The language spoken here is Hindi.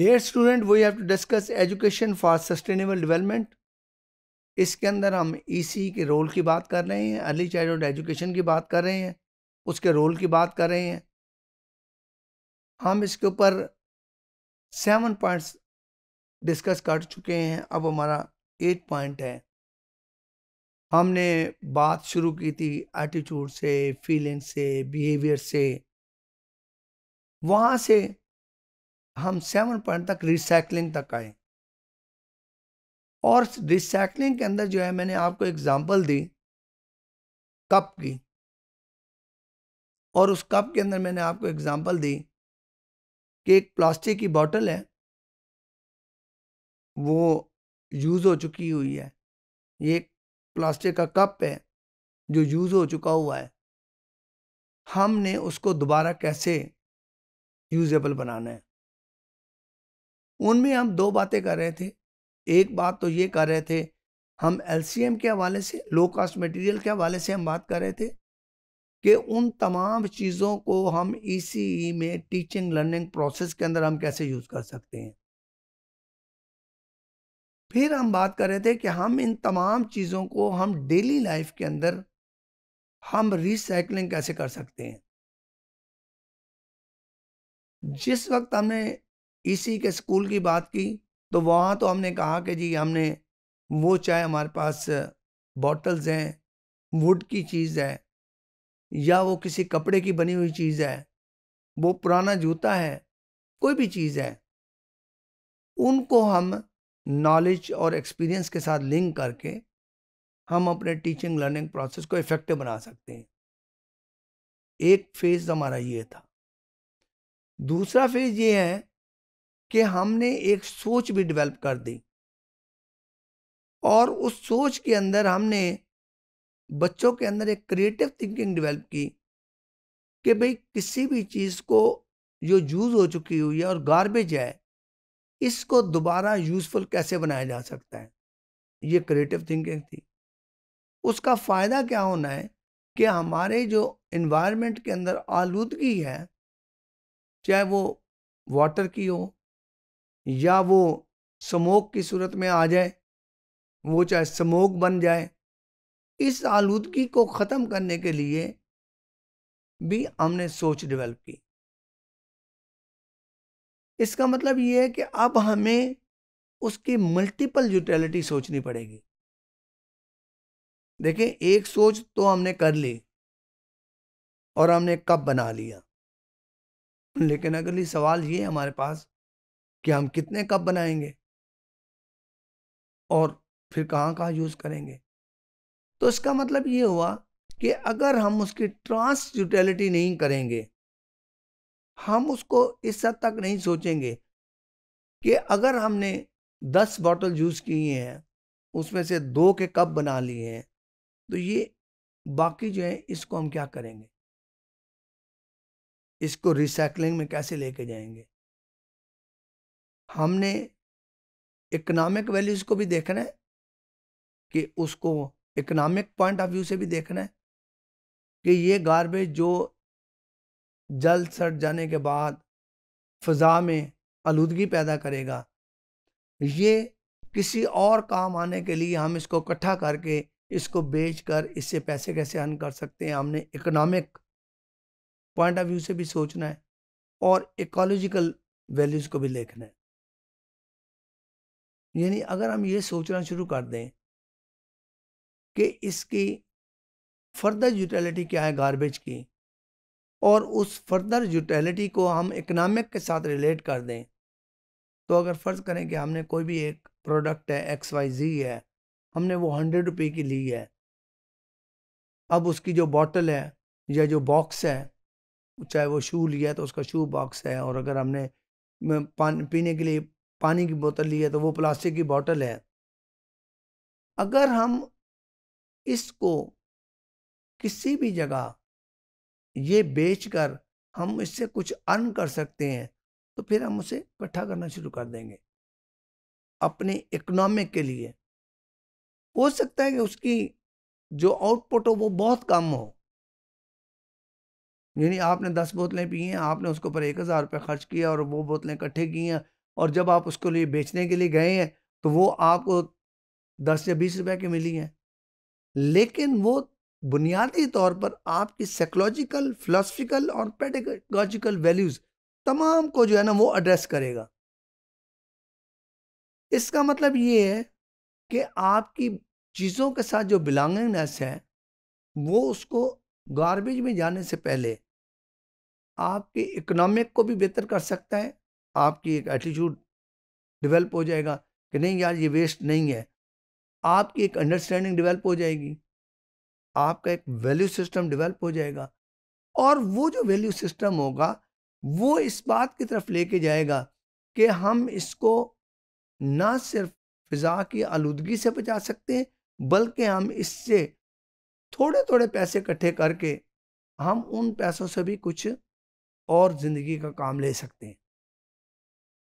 dare student we have to discuss education for sustainable development इसके अंदर हम ईसी e के रोल की बात कर रहे हैं अर्ली चाइल्डहुड एजुकेशन की बात कर रहे हैं उसके रोल की बात कर रहे हैं हम इसके ऊपर सेवन पॉइंट्स डिस्कस कर चुके हैं अब हमारा एट पॉइंट है हमने बात शुरू की थी एटीट्यूड से फीलिंग से बिहेवियर से वहाँ से हम सेवन पॉइंट तक रिसाइकलिंग तक आए और रिसाइकलिंग के अंदर जो है मैंने आपको एग्जांपल दी कप की और उस कप के अंदर मैंने आपको एग्जांपल दी कि एक प्लास्टिक की बॉटल है वो यूज़ हो चुकी हुई है ये एक प्लास्टिक का कप है जो यूज़ हो चुका हुआ है हमने उसको दोबारा कैसे यूजेबल बनाना है उनमें हम दो बातें कर रहे थे एक बात तो ये कर रहे थे हम एल के हवाले से लो कास्ट मटेरियल के हवाले से हम बात कर रहे थे कि उन तमाम चीज़ों को हम ई में टीचिंग लर्निंग प्रोसेस के अंदर हम कैसे यूज़ कर सकते हैं फिर हम बात कर रहे थे कि हम इन तमाम चीज़ों को हम डेली लाइफ के अंदर हम रिसाइकलिंग कैसे कर सकते हैं जिस वक्त हमने इसी के स्कूल की बात की तो वहाँ तो हमने कहा कि जी हमने वो चाय हमारे पास बॉटल्स हैं वुड की चीज़ है या वो किसी कपड़े की बनी हुई चीज़ है वो पुराना जूता है कोई भी चीज़ है उनको हम नॉलेज और एक्सपीरियंस के साथ लिंक करके हम अपने टीचिंग लर्निंग प्रोसेस को इफ़ेक्टिव बना सकते हैं एक फेज़ हमारा ये था दूसरा फेज़ ये है कि हमने एक सोच भी डेवलप कर दी और उस सोच के अंदर हमने बच्चों के अंदर एक क्रिएटिव थिंकिंग डेवलप की कि भाई किसी भी चीज़ को जो यूज़ हो चुकी हुई है और गार्बेज है इसको दोबारा यूज़फुल कैसे बनाया जा सकता है ये क्रिएटिव थिंकिंग थी उसका फ़ायदा क्या होना है कि हमारे जो इन्वायरमेंट के अंदर आलूदगी है चाहे वो वाटर की हो या वो स्मोक की सूरत में आ जाए वो चाहे स्मोक बन जाए इस आलूदगी को ख़त्म करने के लिए भी हमने सोच डेवलप की इसका मतलब ये है कि अब हमें उसकी मल्टीपल यूटिलिटी सोचनी पड़ेगी देखें एक सोच तो हमने कर ली और हमने कब बना लिया लेकिन अगली सवाल ये हमारे पास कि हम कितने कप बनाएंगे और फिर कहाँ कहाँ यूज़ करेंगे तो इसका मतलब ये हुआ कि अगर हम उसकी ट्रांस यूटिलिटी नहीं करेंगे हम उसको इस हद तक नहीं सोचेंगे कि अगर हमने दस बॉटल यूज़ किए हैं उसमें से दो के कप बना लिए हैं तो ये बाकी जो है इसको हम क्या करेंगे इसको रिसाइकलिंग में कैसे लेके जाएंगे हमने इकोनॉमिक वैल्यूज़ को भी देखना है कि उसको इकोनॉमिक पॉइंट ऑफ व्यू से भी देखना है कि ये गारबेज जो जल सड़ जाने के बाद फ़ज़ा में आलूदगी पैदा करेगा ये किसी और काम आने के लिए हम इसको इकट्ठा करके इसको बेच कर इससे पैसे कैसे अर्न कर सकते हैं हमने इकोनॉमिक पॉइंट ऑफ व्यू से भी सोचना है और इकोलॉजिकल वैल्यूज़ को भी देखना है यानी अगर हम ये सोचना शुरू कर दें कि इसकी फर्दर यूटिलिटी क्या है गारबेज की और उस फर्दर यूटिलिटी को हम इकनॉमिक के साथ रिलेट कर दें तो अगर फ़र्ज़ करें कि हमने कोई भी एक प्रोडक्ट है एक्स वाई जी है हमने वो हंड्रेड रुपये की ली है अब उसकी जो बॉटल है या जो बॉक्स है चाहे वो शू लिया तो उसका शू बॉक्स है और अगर हमने पान पीने के लिए पानी की बोतल ली है तो वो प्लास्टिक की बोतल है अगर हम इसको किसी भी जगह ये बेचकर हम इससे कुछ अर्न कर सकते हैं तो फिर हम उसे इकट्ठा करना शुरू कर देंगे अपने इकोनॉमिक के लिए हो सकता है कि उसकी जो आउटपुट हो वो बहुत कम हो यानी आपने दस बोतलें पी हैं आपने उसके ऊपर एक हज़ार रुपये खर्च किया और वो बोतलें इकट्ठे की हैं और जब आप उसको लिए बेचने के लिए गए हैं तो वो आपको दस या बीस रुपए की मिली है लेकिन वो बुनियादी तौर पर आपकी साइकोलॉजिकल फिलोसफिकल और पेडागॉजिकल वैल्यूज़ तमाम को जो है ना वो एड्रेस करेगा इसका मतलब ये है कि आपकी चीज़ों के साथ जो बिलोंगिंगनेस है वो उसको गार्बेज में जाने से पहले आपकी इकोनॉमिक को भी बेहतर कर सकता है आपकी एक एटीट्यूड डेवलप हो जाएगा कि नहीं यार ये वेस्ट नहीं है आपकी एक अंडरस्टैंडिंग डेवलप हो जाएगी आपका एक वैल्यू सिस्टम डेवलप हो जाएगा और वो जो वैल्यू सिस्टम होगा वो इस बात की तरफ लेके जाएगा कि हम इसको ना सिर्फ फ़िज़ा की आलूदगी से बचा सकते हैं बल्कि हम इससे थोड़े थोड़े पैसे इकट्ठे करके हम उन पैसों से भी कुछ और ज़िंदगी का काम ले सकते हैं